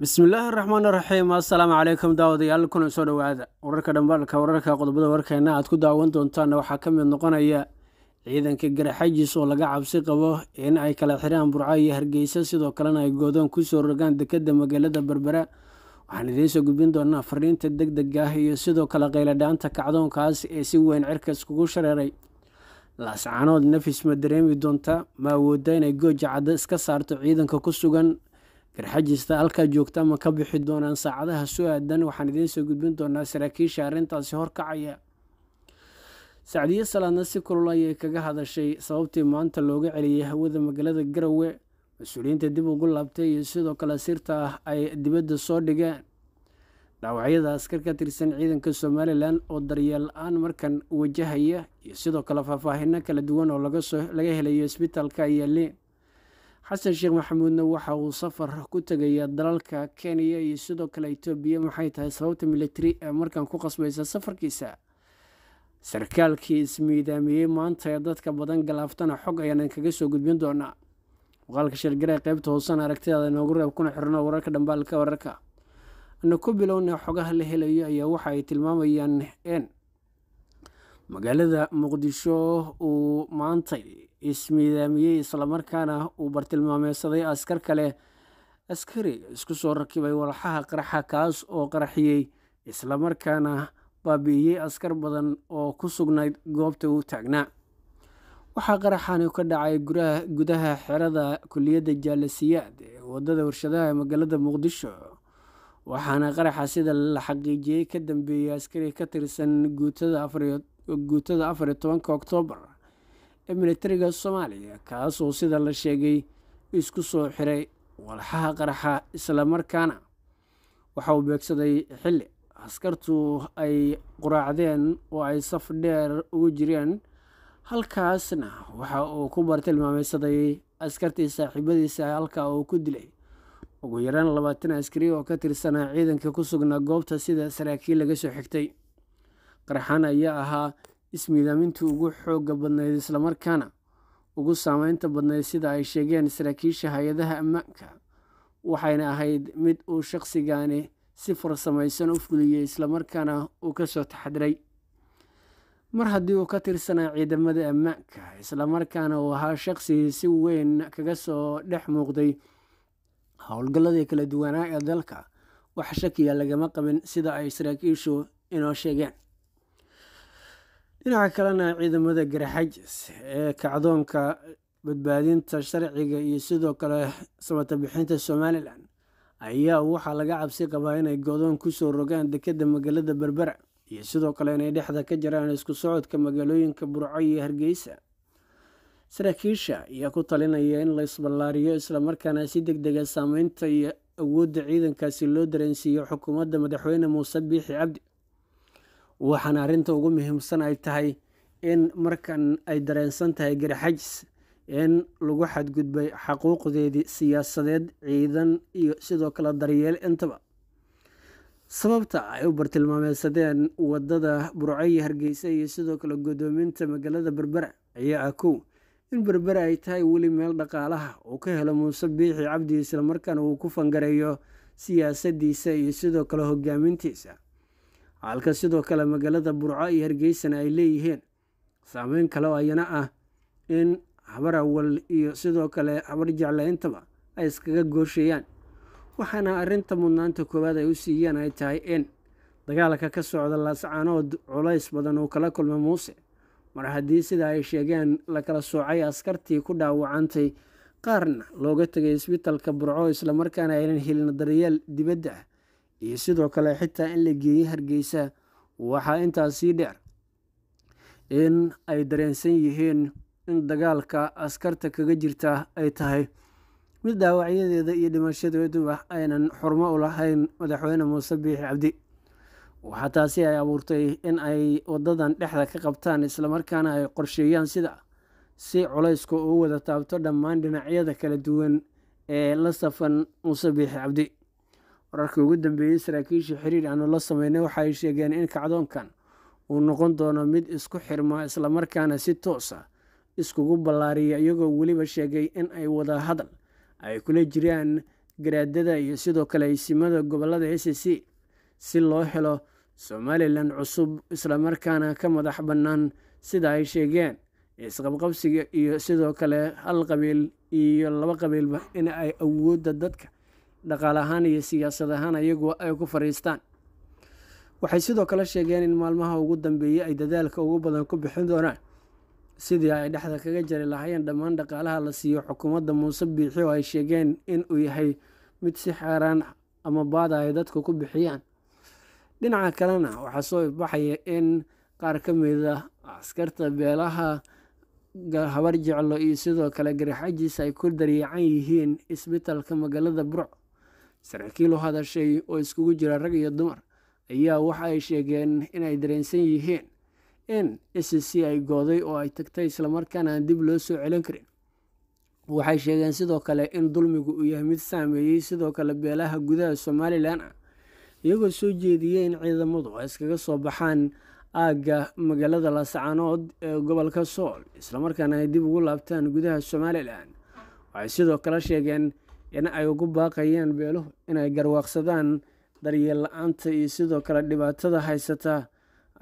bismillaahi raxmaan raxiim assalaamu calaykum daawadayaal kuna soo dhowaada wararka dhambaalka wararka qodobada warkeena aad ku daawan doontaanna waxaa ka mid noqonaya ciidanka garaxajis oo laga cabsi qabo in ay kala xiraan burco iyo hargeysa sidoo kalena ay goodoon kusoo rogaan dekedda magaalada berbera waxaan idiin soo gudbin doonaa fariinta deg deg ah iyo sidoo kale qayladhaanta kacdoonkaas ee si weyn cirka iskugu shareeray laascanood nafis ma dareemi doonta ma awooda inay gooja cadda iska saarto ciidanka ku sugan garxajista halkaa joogta ma ka bixi doonaan saacadaha soo aadan waxaan idiin soo gudbin doonaa saraakiisha arrintaasi horkacaya sacdiyo salaadna si kulul ayay kaga hadashay sababtii maanta looga celiyay hawada magaalada garowe mas-uuliyiinta dib ugu laabtay iyo sidoo kale sirta ah ay dibadda soo dhigeen dhaawacyada askar ka tirsan ciidanka somalilan oo daryeel la-aan markan wajahaya iyo sidoo kale faahfaahino kala duwan oo laga helayo isbitaalka yaaliin xasan sheekh maxamuudna waxa uu safar ku tegayaa dalalka kenya iyo sidoo kale etoobiya maxay tahay sababta militari ee markan ku qasbaysa safarkiisa sarkaalkii ismiidaamiyey maanta ee dadka badan galaaftana ah xog ayaanan kaga soo gudbin doonaa muuqaalka shirgare qeybta hoosan aragtidaada inoogu reeb kuna xirno wararka dhambaalka wararka ana ku bilowna xogaha la helayo ayaa waxa ay tilmaamayaan n magaalada muqdisho uu maantay ismiidaamiyey islamarkaana uu bartilmaameysaday askar kale askari isku soo rakibay walxaha qaraxa kaas oo qaraxiyey islamarkaana baabi'iyey askar badan oo ku sugnayd goobta uu taagnaa waxaa qaraxani ka dhacay gudaha xerada kuliyadda jaalasiyaad ee wadada warshadaha ee magaalada muqdisho waxaana qaraxa sida la xaqiijiyey ka dambeeyey askari ka tirsan guutada afariyo guutada afar iyo tobanka oktoobar ee milatariga soomaaliya kaasoo sida la sheegay isku soo xiray walxaha qaraxa islamarkaana waxa uu beegsaday xilli askartu ay quraacdeen oo ay saf dheer ugu jireen halkaasna waxa uu ku bartilmaameysaday askartii saaxiibadiisa halka uu ku dilay ugu yaraan labaatan askari oo ka tirsanaa ciidanka ku sugnaa goobta sida saraakiil laga soo xigtay qarxaan ayaa ahaa ismiidaamintii ugu xooga badnayd islamarkaana ugu saameynta badnayd sida ay sheegeen saraakiisha hay-adaha ammaanka waxayna ahayd mid uu shaqsigaani si farsamaysan u fuliyey islamarkaana uu ka soo taxadiray mar haddii uu ka tirsanaa ciidamada ammaanka islamarkaana uu ahaa shaqsigii si weyn kaga soo dhex muuqday howlgalladii kala duwanaa ee dalka wax shakiya lagama qabin sida ay saraakiishu inoo sheegeen dhinaca kalena ciidamada garaxajis ee kacdoonka badbaadinta sharciga iyo sidoo kale samata somalilan ayaa waxaa laga cabsi qabaa inay godoon kusoo rogaan dekedda magaalada berbera iyo sidoo kale inay dhexda ka jiraan isku socodka magaalooyinka burco iyo hargeysa saraakiisha ayaa ku talinaya in laysballaariyo islamarkaana si deg dega ah saameynta iyo awoodda ciidankaasi loo dareensiiyo xukuumadda madaxweyne muuse biixi cabdi waxaana arrinta ugu muhiimsan ay tahay in markan ay dareensan tahay garixajis in lagu xadgudbay xaquuqdeedii siyaasadeed ciidan iyo sidoo kale daryeel intaba sababta ay u bartilmaameysadeen wadada burcaya hargeysa iyo sidoo kale guddoominta magaalada berbera ayaa ah kow in berbera ay tahay weli meel dhaqaalaha uu ka helo muuse biixi cabdi islamarkaana uu ku fangareeyo siyaasadiisa iyo sidoo kale hogaamintiisa halka sidoo kale magaalada burco iyo hargeysana ay leeyihiin saameyn kaleo ayana ah in habar awal iyo sidoo kale habar jeclayntaba ay iskaga gooshayaan waxaana arinta mudnaanta koowaad ay u siiyeen ay tahay in dagaalka ka socda laascaanood culays badan uu kala kulmay muuse mar haddii sida ay sheegeen la kala soocay askartii ku dhaawacantay qaarna looga tegay isbitalka burco islamarkaana aynan helin daryeel dibadda ah iyo sidoo kale xitaa in la geeyey hargeysa waxaa intaa sii dheer in ay dareensan yihiin in dagaalka askarta kaga jirta ay tahay mid daawacyadeeda iyo dhimashadeeduba aynan xurmo u lahayn madaxweyne muuse biixi cabdi waxaa taasi ay abuurtay in ay waddadan dhexda ka qabtaan islamarkaana ay qorsheeyaan sida si culayska ugu wada taabto dhammaan dhinacyada kala duwan ee la safan muuse biixi cabdi wararkii ugu dambeeyey saraakiisha xiriir aanu la sameynay waxa ay sheegeen in kacdoonkan uu noqon doono mid isku xirma islamarkaana si toosa ah iskugu ballaariya iyagoo weliba sheegay in ay wada hadal ay kula jiraan garaadada iyo sidoo kale aysimada gobollada s c si loo helo somalilan cusub islamarkaana ka madax bannaan sida ay sheegeen isqabqabsiga iyo sidoo kale hal qabiil iyo laba qabiilba in ay awoodda dadka dhaqaale ahaan iyo siyaasad ahaan ayagu ay ku fariistaan waxay sidoo kale sheegeen in maalmaha ugu dambeeyey ay dadaalka ugu badan ku bixin doonaan sidii ay dhexda kaga jari lahaayeen dhammaan dhaqaalaha la siiyo xukuumadda muuse biixi oo ay sheegeen inuu yahay mid si xeeraan ama baada ah ay dadku ku bixiyaan dhinaca kalena waxaa soo ifbaxaya in qaar ka mid ah askarta beelaha habar jeclo iyo sidoo kale garaxajiis ay ku daryacan yihiin isbitalka magaalada burc saraakiil u hadashay oo iskugu jira rag iyo dumar ayaa waxa ay sheegeen inay dareensan yihiin in s c ay gooday oo ay tagtay islamarkaana aan dib loo soo celin karin waxay sheegeen sidoo kale in dulmigu uu yahay mid saameeyey sidoo kale beelaha gudaha somalilan ah iyagoo soo jeediyey in ciidamadu ay iskaga soo baxaan aagga magaalada laascaanood ee gobolka sool islamarkaana ay dib ugu laabtaan gudaha somalilan waxay sidoo kale sheegeen yana ay ugu baaqayaan beeluhu inay garwaaqsadaan daryeel la-aanta iyo sidoo kale dhibaatada haysata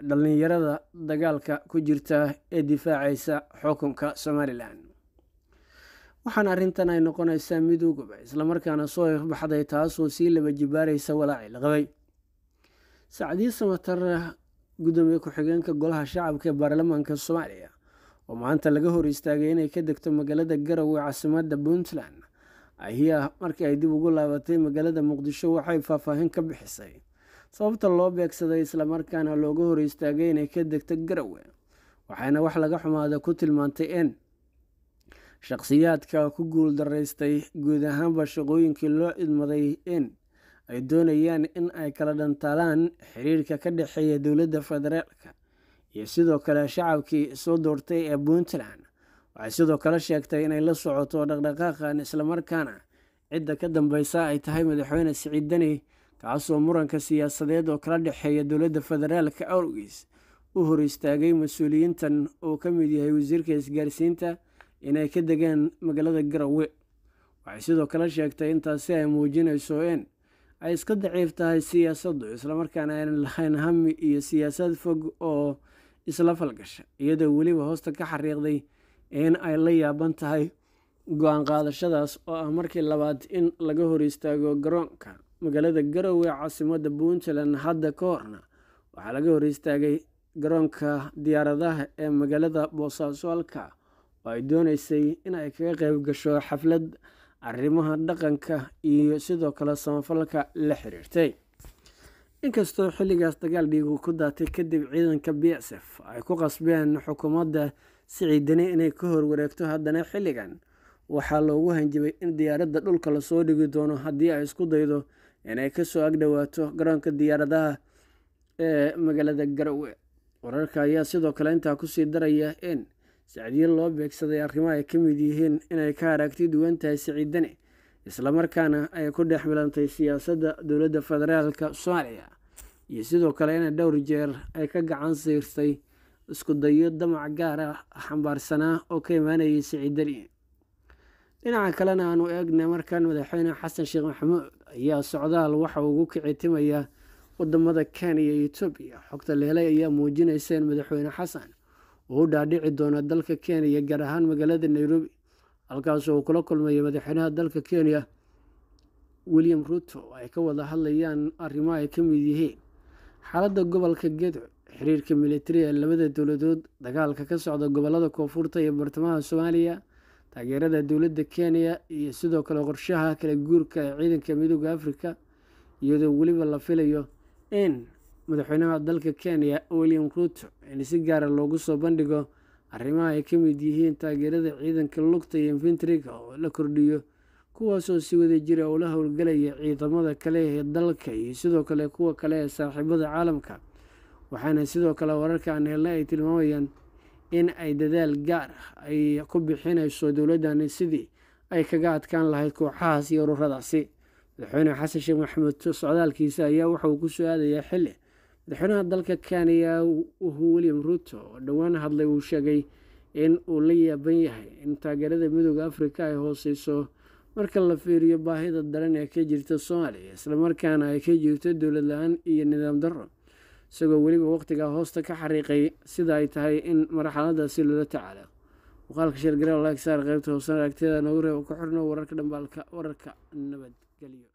dhallinyarada dagaalka ku jirta ee difaacaysa xukunka somalilan waxaana arrintan ay noqonaysaa mid uguba islamarkaana soo ifbaxday taasoo sii laba jibaaraysa walaacii la qabay sacdiyi samatar gudoomiye ku-xigeenka golaha shacabka ee baarlamaanka soomaaliya oo maanta laga hor istaagay inay ka degto magaalada garowe caasimada puntland ayaa markii ay dib ugu laabatay magaalada muqdisho waxay faahfaahin ka bixisay sababta loo beegsaday islamarkaana looga hor istaagay inay ka degto garowe waxayna wax laga xumaada ku tilmaantay in shakhsiyaadka ku guul guuldaraystay guud ahaanba shaqooyinkii loo idmaday in ay doonayaan in ay kala dhantaalaan xiriirka ka dhexeeya dowladda federaalka iyo sidoo kale shacabkii soo doortay ee puntland waxay sidoo kale sheegtay inay la socoto dhaqdhaqaaqan islamarkaana cidda ka dambeysa ay tahay madaxweyne siciid deni kaasoo muranka siyaasadeed oo kala dhexeeya dowladda federaalka awrgiis u hor istaagay mas-uuliyiintan uu ka mid yahay wasiirka isgaarsiinta inay ka degaan magaalada garowe waxay sidoo kale sheegtay intaasi ay muujinayso in ay iska daciif tahay siyaasaddu islamarkaana aynan lahayn hami iyo siyaasad fog oo isla falgasha iyadoo weliba hoosta ka xariiqday in ay la yaaban tahay go-aan qaadashadaas oo ah markii labaad in laga hor istaago garoonka magaalada garowe caasimada puntland hadda ka horna waxaa laga hor istaagay garoonka diyaaradaha ee magaalada boosaasoolka oo ay doonaysay in ay kaga qayb gasho xaflad arrimaha dhaqanka iyo sidoo kale samafalka la xiriirtay inkastoo xilligaas dagaal dhiigu ku daatay kadib ciidanka b s f ay ku qasbeen xukuumadda siciidani inay ka hor wareegto haddana xilligan waxaa loogu hanjabay in diyaaradda dhulka lasoo dhigi doono haddii ay isku daydo inay kasoo agdhowaato garoonka diyaaradaha ee magaalada garowe wararka ayaa sidoo kale intaa kusii daraya in sicdiyo loo beegsaday arrimo ay ka mid yihiin inay ka aragti duwan tahay islamarkaana ay ku dhex milantay siyaasadda dowladda federaalka soomaaliya iyo sidoo kale inay dhowr jeer ay ka gacan siirtay isku dayo damac gaar ah xambaarsanaa oo ka imaanayay siciiddali dhinaca kalena aanu eegna markan madaxweyne xasan sheekh maxamuud ayaa socdaal waxa ugu kicitimaya wadamada kenya iyo etoobiya xogta leelay ayaa muujinaysa in madaxweyne xasan uu u dhaadhici doono dalka kenya gaar ahaan magaalada nairobi halkaas uu kula kulmaya madaxweynaha dalka kenya william ruto ay ka wada hadlayaan arrimo ay ka mid yihiin xaaladda gobolka gedo xiriirka militari ee labada dowladood dagaalka ka socda gobollada koonfurta iyo bartamaha soomaaliya taageerada dowladda kenya iyo sidoo kale qorshaha kala guurka ee ciidanka midooda afrika iyadoo weliba la filayo in madaxweynaha dalka kenya william ruuto in si gaara ah loogu soo bandhigo arrimaha ay ka mid yihiin taageerada ciidanka lugta iyo infantriga oo la kordhiyo kuwaasoo si wada jira ah ula howlgalaya ciidamada kale ee dalka iyo sidoo kale kuwa kale ee saaxiibada caalamka waxaana sidoo kale wararka aan ay tilmaamayaan in ay dadaal gaar ah ay ku bixinayso dowladdani sidii ay kaga adkaan lahayd kooxahaas iyo ururadaasi madaxweyne xasan sheekh maxamed socdaalkiisa ayaa waxa uu ku soo aadayaa xili madaxweynaha dalka uhu william ruto oo dhowaan hadlay uu sheegay in uu la yaaban yahay in taageerada midooda afrika ay hooseyso marka la fiiriyo baahida daran ee ka jirta soomaaliya islamarkaana ay ka jirto dowlad la-aan iyo nidaam darro isagoo weliba wakhtigaa hoosta ka xariiqay sida ay tahay in marxaladasi loola tacaalo muuqaalka sheer gareew laagsaar qaybta hoosan aragtiyada noogu reeb ku xirno wararka dhambaalka wararka nabadgelyo